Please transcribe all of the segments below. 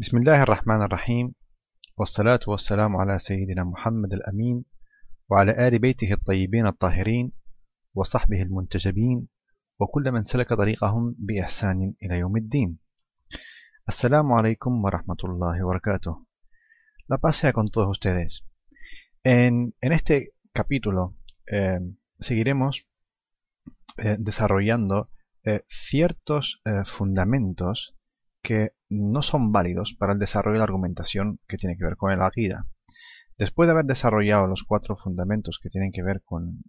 بسم الله الرحمن الرحيم والصلاة والسلام على سيدنا محمد الأمين وعلى آل بيته الطيبين الطاهرين وصحبه المنتجبين وكل من سلك طريقهم بإحسان إلى يوم الدين السلام عليكم ورحمة الله وبركاته La paz sea con todos ustedes. En, en este capítulo eh, seguiremos eh, desarrollando eh, ciertos eh, fundamentos que no son válidos para el desarrollo de la argumentación que tiene que ver con el Aguida. Después de haber desarrollado los cuatro fundamentos que tienen que ver con,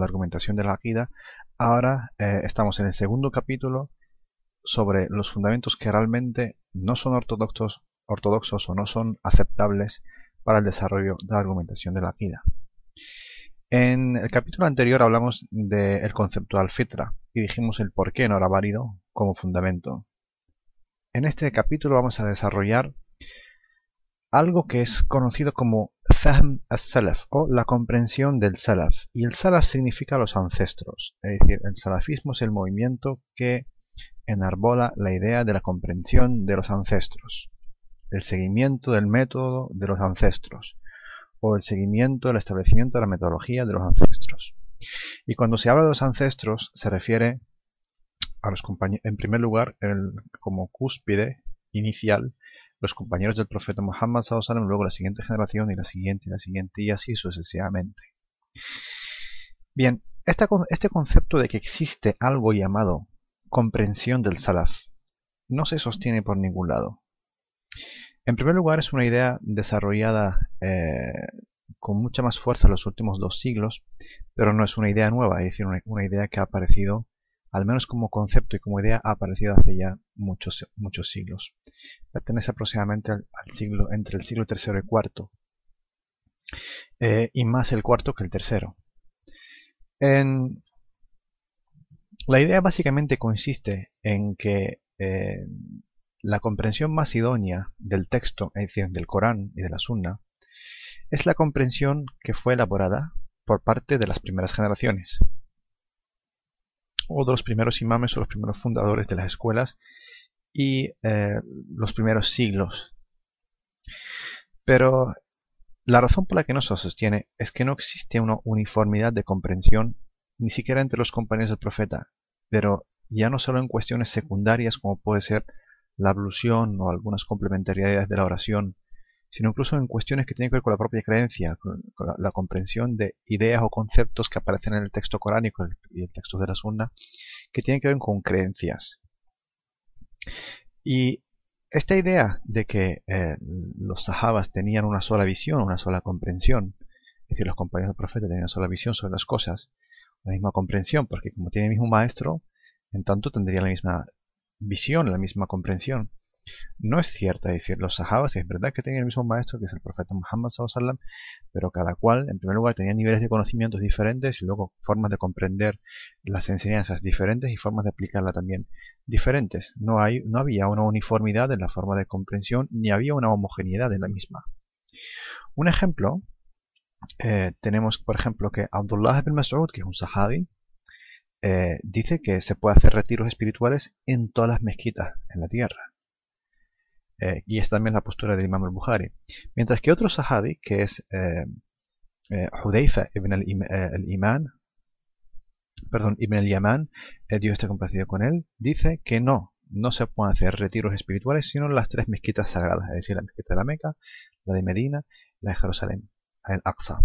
la argumentación de la Aguida, ahora eh, estamos en el segundo capítulo sobre los fundamentos que realmente no son ortodoxos, ortodoxos o no son aceptables para el desarrollo de la argumentación de la Aguida. En el capítulo anterior hablamos del de concepto fitra y dijimos el por qué no era válido como fundamento en este capítulo vamos a desarrollar algo que es conocido como Fahm al-Salaf o la comprensión del Salaf. Y el Salaf significa los ancestros, es decir, el salafismo es el movimiento que enarbola la idea de la comprensión de los ancestros, el seguimiento del método de los ancestros o el seguimiento, del establecimiento de la metodología de los ancestros. Y cuando se habla de los ancestros se refiere en primer lugar, como cúspide inicial, los compañeros del profeta Muhammad sallam, luego la siguiente generación y la siguiente y la siguiente y así sucesivamente. Bien, este concepto de que existe algo llamado comprensión del salaf no se sostiene por ningún lado. En primer lugar, es una idea desarrollada eh, con mucha más fuerza en los últimos dos siglos, pero no es una idea nueva, es decir, una idea que ha aparecido al menos como concepto y como idea, ha aparecido hace ya muchos, muchos siglos. Pertenece aproximadamente al, siglo, entre el siglo III y IV, eh, y más el cuarto que el tercero. La idea básicamente consiste en que eh, la comprensión más idónea del texto, es decir, del Corán y de la Sunna, es la comprensión que fue elaborada por parte de las primeras generaciones, o de los primeros imames o los primeros fundadores de las escuelas y eh, los primeros siglos. Pero la razón por la que no se sostiene es que no existe una uniformidad de comprensión ni siquiera entre los compañeros del profeta, pero ya no solo en cuestiones secundarias como puede ser la ablución o algunas complementariedades de la oración, sino incluso en cuestiones que tienen que ver con la propia creencia, con, la, comprensión de ideas o conceptos que aparecen en el texto coránico y el, texto de la sunna, que tienen que ver con creencias. Y esta idea de que eh, los sahabas tenían una sola visión, una sola comprensión, es decir, los compañeros del profeta tenían una sola visión sobre las cosas, la misma comprensión, porque como tiene el mismo maestro, en tanto tendría la misma visión, la misma comprensión no es cierto Es decir, los sahabas es verdad que tenían el mismo maestro que es el profeta Muhammad sallam, pero cada cual, en primer lugar, tenía niveles de conocimientos diferentes y luego formas de comprender las enseñanzas diferentes y formas de aplicarla también diferentes. No, hay, no había una uniformidad en la forma de comprensión ni había una homogeneidad en la misma. Un ejemplo, eh, tenemos por ejemplo que Abdullah ibn Mas'ud, que es un sahabi, eh, dice que se puede hacer retiros espirituales en todas las mezquitas en la tierra. Eh, y es también la postura del Imam al-Bukhari. Mientras que otro sahabi, que es eh, eh ibn al imán eh, perdón, ibn al-Yaman, Dios está complacido con él, dice que no, no se pueden hacer retiros espirituales sino las tres mezquitas sagradas, es decir, la mezquita de la Meca, la de Medina, la de Jerusalén, el Aqsa.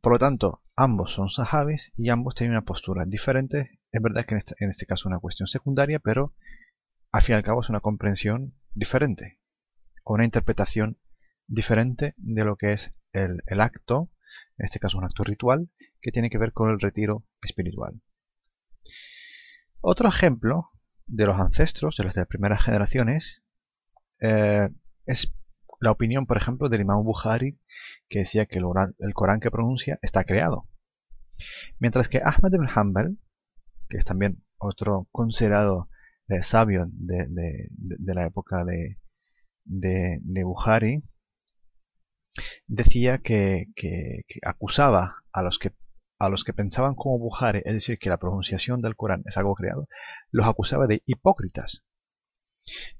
Por lo tanto, ambos son sahabis y ambos tienen una postura diferente. Es verdad que en este, en este caso es una cuestión secundaria, pero al fin y al cabo es una comprensión diferente, o una interpretación diferente de lo que es el, acto, en este caso un acto ritual, que tiene que ver con el retiro espiritual. Otro ejemplo de los ancestros, de las primeras generaciones, eh, es la opinión, por ejemplo, del imán Buhari, que decía que el, Corán que pronuncia está creado. Mientras que Ahmed ibn Hanbal, que es también otro considerado eh, sabio de, la época de, de, Buhari, decía que, acusaba a los que a los que pensaban como Buhari, es decir, que la pronunciación del Corán es algo creado, los acusaba de hipócritas.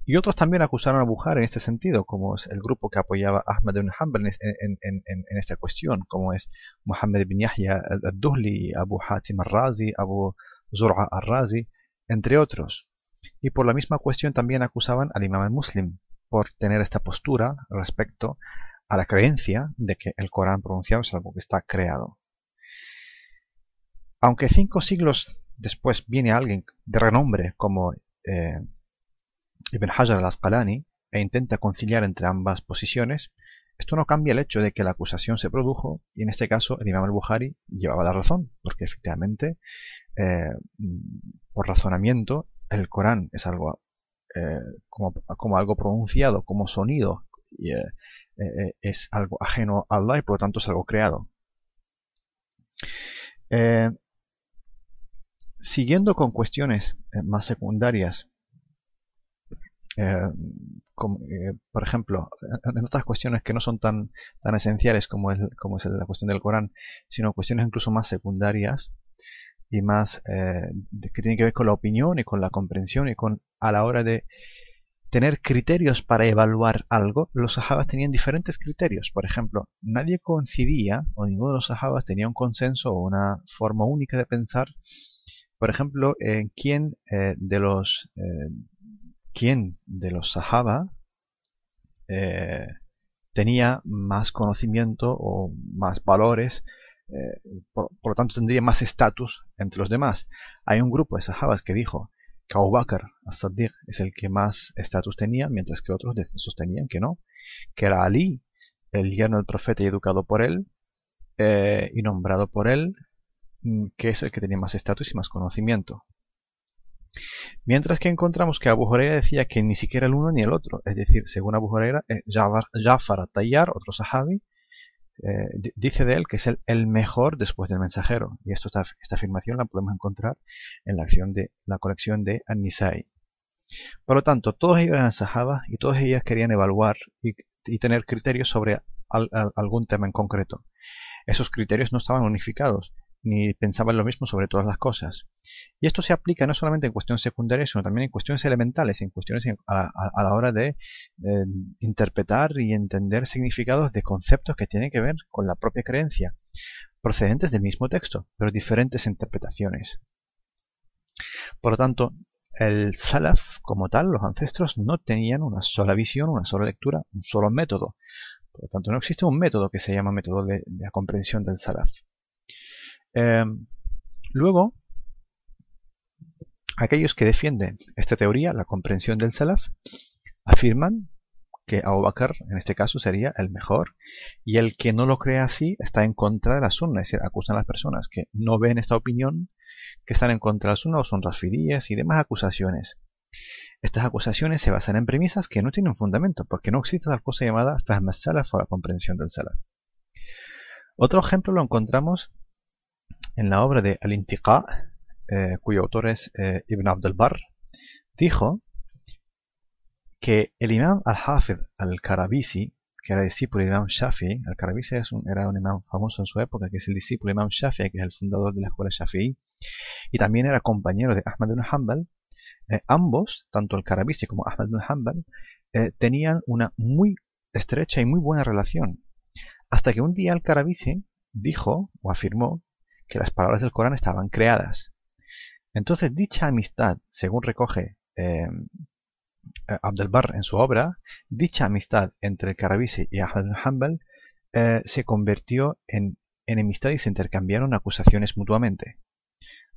Y otros también acusaron a Buhari en este sentido, como es el grupo que apoyaba a Ahmed ibn Hanbal en, en, esta cuestión, como es Muhammad ibn Yahya al-Duhli, Abu Hatim al-Razi, Abu Zur'a al-Razi, entre otros y por la misma cuestión también acusaban al imam muslim por tener esta postura respecto a la creencia de que el Corán pronunciado es algo que está creado. Aunque cinco siglos después viene alguien de renombre como eh, Ibn Hajar al-Asqalani e intenta conciliar entre ambas posiciones, esto no cambia el hecho de que la acusación se produjo y en este caso el imam al buhari llevaba la razón, porque efectivamente eh, por razonamiento el Corán es algo eh, como, algo pronunciado, como sonido, y, eh, eh, es algo ajeno al Allah y por lo tanto es algo creado. siguiendo con cuestiones más secundarias, por ejemplo, en otras cuestiones que no son tan, esenciales como como es la cuestión del Corán, sino cuestiones incluso más secundarias, y más eh, que tiene que ver con la opinión y con la comprensión y con a la hora de tener criterios para evaluar algo, los sahabas tenían diferentes criterios. Por ejemplo, nadie coincidía o ninguno de los sahabas tenía un consenso o una forma única de pensar. Por ejemplo, en quién eh, de los eh, quién de los sahaba tenía más conocimiento o más valores eh, por, lo tanto tendría más estatus entre los demás. Hay un grupo de sahabas que dijo que Abu Bakr as-Saddiq es el que más estatus tenía, mientras que otros sostenían que no, que era Ali, el yerno del profeta y educado por él, eh, y nombrado por él, mm, que es el que tenía más estatus y más conocimiento. Mientras que encontramos que Abu Huraira decía que ni siquiera el uno ni el otro, es decir, según Abu Huraira, eh, Jafar, al Tayyar, otro sahabi, eh, dice de él que es el, mejor después del mensajero. Y esto, esta, esta afirmación la podemos encontrar en la, acción de, la colección de Anisai. Por lo tanto, todos ellos eran sahabas y todos ellos querían evaluar y, tener criterios sobre algún tema en concreto. Esos criterios no estaban unificados ni pensaban lo mismo sobre todas las cosas. Y esto se aplica no solamente en cuestiones secundarias, sino también en cuestiones elementales, en cuestiones a, la, hora de eh, interpretar y entender significados de conceptos que tienen que ver con la propia creencia, procedentes del mismo texto, pero diferentes interpretaciones. Por lo tanto, el Salaf como tal, los ancestros, no tenían una sola visión, una sola lectura, un solo método. Por lo tanto, no existe un método que se llama método de, de la comprensión del Salaf. Em, luego, aquellos que defienden esta teoría, la comprensión del Salaf, afirman que Abu Bakr en este caso sería el mejor y el que no lo cree así está en contra de la sunna, es decir, acusan a las personas que no ven esta opinión que están en contra de la sunna o son rafidíes y demás acusaciones. Estas acusaciones se basan en premisas que no tienen fundamento porque no existe tal cosa llamada fahmas salaf o la comprensión del salaf. Otro ejemplo lo encontramos en la obra de Al-Intiqa, eh, cuyo autor es eh, Ibn Abd al bar dijo que el imam al-Hafid al-Karabisi, que era discípulo del imam Shafi, al-Karabisi era un imam famoso en su época, que es el discípulo del imam Shafi, que es el fundador de la escuela Shafi, y también era compañero de Ahmad ibn Hanbal, eh, ambos, tanto al-Karabisi como Ahmad ibn Hanbal, tenían una muy estrecha y muy buena relación. Hasta que un día al-Karabisi dijo o afirmó que las palabras del Corán estaban creadas. Entonces, dicha amistad, según recoge eh, Abdelbar en su obra, dicha amistad entre el Karabisi y Ahmed Hanbal eh, se convirtió en enemistad y se intercambiaron acusaciones mutuamente.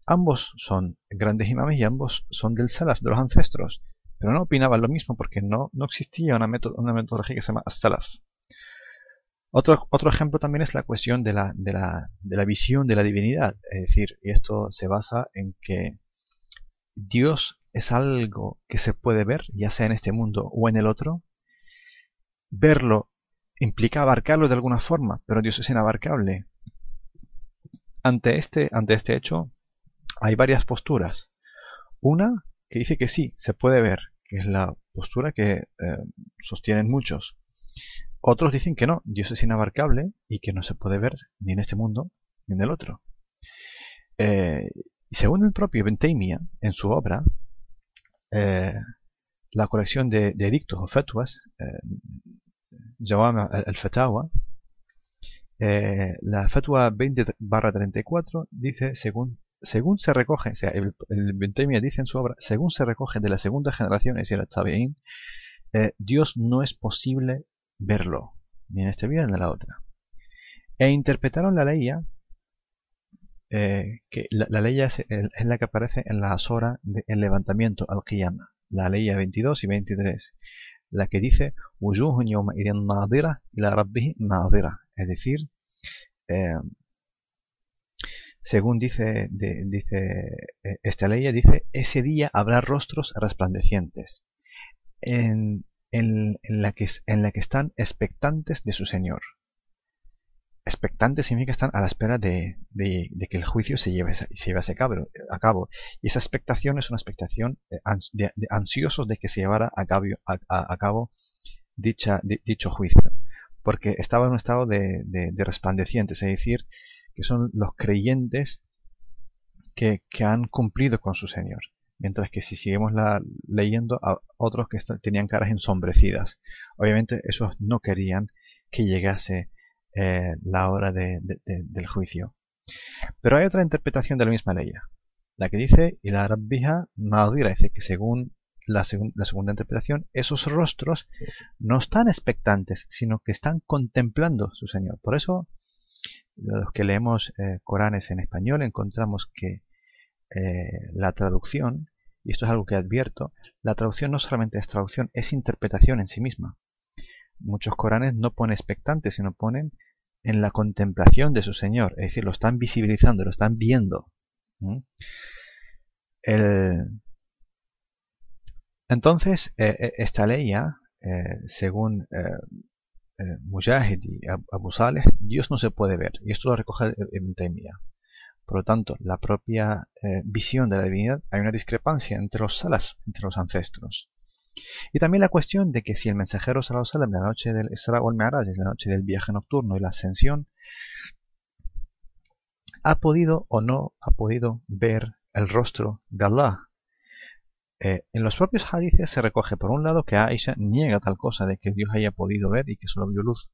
Ambos son grandes imames y ambos son del Salaf, de los ancestros, pero no opinaban lo mismo porque no, no existía una, una metodología que se llama Salaf. Otro, ejemplo también es la cuestión de la, de, la, de la visión de la divinidad. Es decir, y esto se basa en que Dios es algo que se puede ver, ya sea en este mundo o en el otro. Verlo implica abarcarlo de alguna forma, pero Dios es inabarcable. Ante este, ante este hecho, hay varias posturas. Una que dice que sí, se puede ver, que es la postura que eh, sostienen muchos. Otros dicen que no, Dios es inabarcable y que no se puede ver ni en este mundo ni en el otro. Eh, según el propio Benteimia, en su obra, eh, la colección de, edictos o fatwas, eh, llamada el fatawa la fatua 20-34 dice, según, según se recoge, o sea, el, el dice en su obra, según se recoge de la segunda generación, es decir, el Tabi'in, Dios no es posible verlo, ni en esta vida ni en la otra. E interpretaron la ley eh, que la, ley es, la que aparece en la horas del levantamiento al Qiyama, la ley 22 y 23, la que dice es decir, eh, según dice, dice eh, esta ley, dice, ese día habrá rostros resplandecientes. En, en, la que, en la que están expectantes de su Señor. Expectantes significa que están a la espera de, de, que el juicio se lleve, se a, cabo, Y esa expectación es una expectación eh, de, ansiosos de que se llevara a cabo, a, dicho juicio. Porque estaba en un estado de, de resplandecientes, es decir, que son los creyentes que, que, han cumplido con su Señor mientras que si seguimos la, leyendo a otros que tenían caras ensombrecidas. Obviamente esos no querían que llegase eh, la hora del juicio. Pero hay otra interpretación de la misma ley, la que dice y la Rabbija Nadira, dice que según la, segunda interpretación, esos rostros no están expectantes, sino que están contemplando su Señor. Por eso, los que leemos eh, Coranes en español, encontramos que eh, la traducción, y esto es algo que advierto, la traducción no solamente es traducción, es interpretación en sí misma. Muchos coranes no ponen expectantes, sino ponen en la contemplación de su Señor, es decir, lo están visibilizando, lo están viendo. Entonces, eh, eh, esta ley ¿ah? según eh, Mujahid y Abu Dios no se puede ver, y esto lo recoge en Taymiyyah. Por lo tanto, la propia eh, visión de la divinidad, hay una discrepancia entre los salas entre los ancestros. Y también la cuestión de que si el mensajero sallallahu Salam, la noche del Isra o el es la noche del viaje nocturno y la ascensión, ha podido o no ha podido ver el rostro de Allah. Eh, en los propios hadices se recoge, por un lado, que Aisha niega tal cosa de que Dios haya podido ver y que solo vio luz.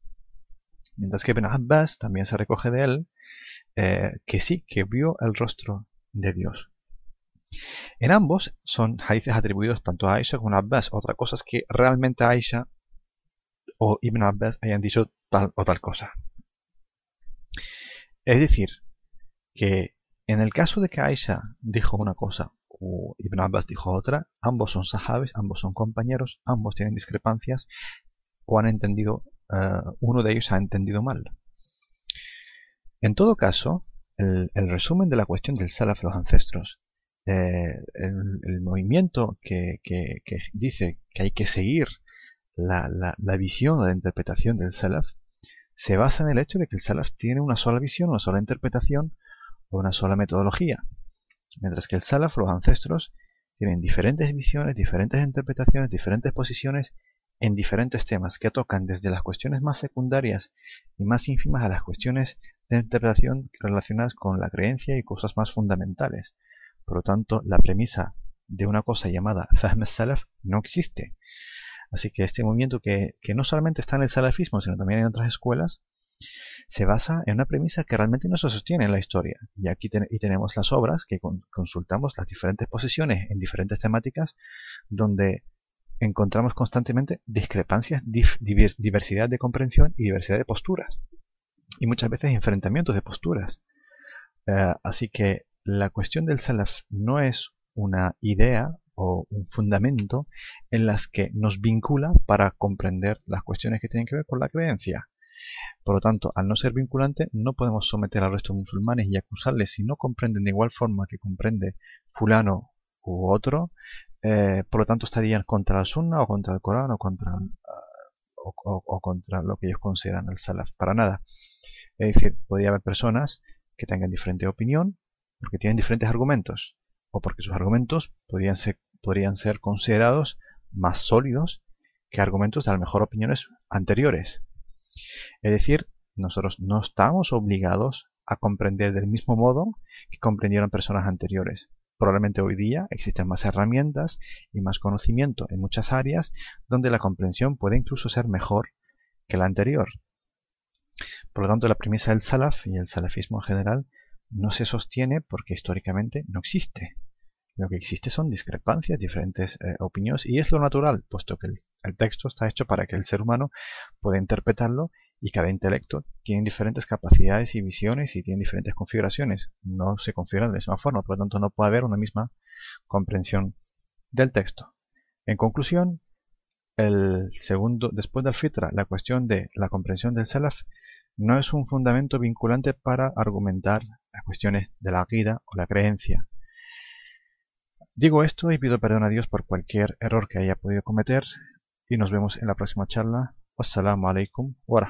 Mientras que Ben Abbas también se recoge de él eh, que sí que vio el rostro de Dios. En ambos son raíces atribuidos tanto a Aisha como a Abbas. Otra cosa es que realmente Aisha o Ibn Abbas hayan dicho tal o tal cosa. Es decir, que en el caso de que Aisha dijo una cosa o Ibn Abbas dijo otra, ambos son sahabes, ambos son compañeros, ambos tienen discrepancias o han entendido, eh, uno de ellos ha entendido mal. En todo caso, el, resumen de la cuestión del Salaf los ancestros, eh, el, movimiento que, dice que hay que seguir la, la visión o la interpretación del Salaf, se basa en el hecho de que el Salaf tiene una sola visión, una sola interpretación o una sola metodología. Mientras que el Salaf, los ancestros, tienen diferentes visiones, diferentes interpretaciones, diferentes posiciones en diferentes temas que tocan desde las cuestiones más secundarias y más ínfimas a las cuestiones de interpretación relacionadas con la creencia y cosas más fundamentales. Por lo tanto, la premisa de una cosa llamada Fahm Salaf no existe. Así que este movimiento que, no solamente está en el salafismo, sino también en otras escuelas, se basa en una premisa que realmente no se sostiene en la historia. Y aquí tenemos las obras que consultamos las diferentes posiciones en diferentes temáticas, donde encontramos constantemente discrepancias, diversidad de comprensión y diversidad de posturas y muchas veces enfrentamientos de posturas. Eh, así que la cuestión del salaf no es una idea o un fundamento en las que nos vincula para comprender las cuestiones que tienen que ver con la creencia. Por lo tanto, al no ser vinculante, no podemos someter al resto de musulmanes y acusarles si no comprenden de igual forma que comprende fulano u otro. Eh, por lo tanto, estarían contra el sunna o contra el Corán o contra, ah, o contra lo que ellos consideran el salaf. Para nada. Es decir, podría haber personas que tengan diferente opinión porque tienen diferentes argumentos o porque sus argumentos podrían ser, considerados más sólidos que argumentos de las mejor opiniones anteriores. Es decir, nosotros no estamos obligados a comprender del mismo modo que comprendieron personas anteriores. Probablemente hoy día existen más herramientas y más conocimiento en muchas áreas donde la comprensión puede incluso ser mejor que la anterior. Por lo tanto, la premisa del salaf y el salafismo en general no se sostiene porque históricamente no existe. Lo que existe son discrepancias, diferentes eh, opiniones, y es lo natural, puesto que el, texto está hecho para que el ser humano pueda interpretarlo y cada intelecto tiene diferentes capacidades y visiones y tiene diferentes configuraciones. No se configuran de la misma forma, por lo tanto no puede haber una misma comprensión del texto. En conclusión, el segundo, después del fitra, la cuestión de la comprensión del salaf no es un fundamento vinculante para argumentar las cuestiones de la vida o la creencia. Digo esto y pido perdón a Dios por cualquier error que haya podido cometer y nos vemos en la próxima charla. Wassalamu alaikum wa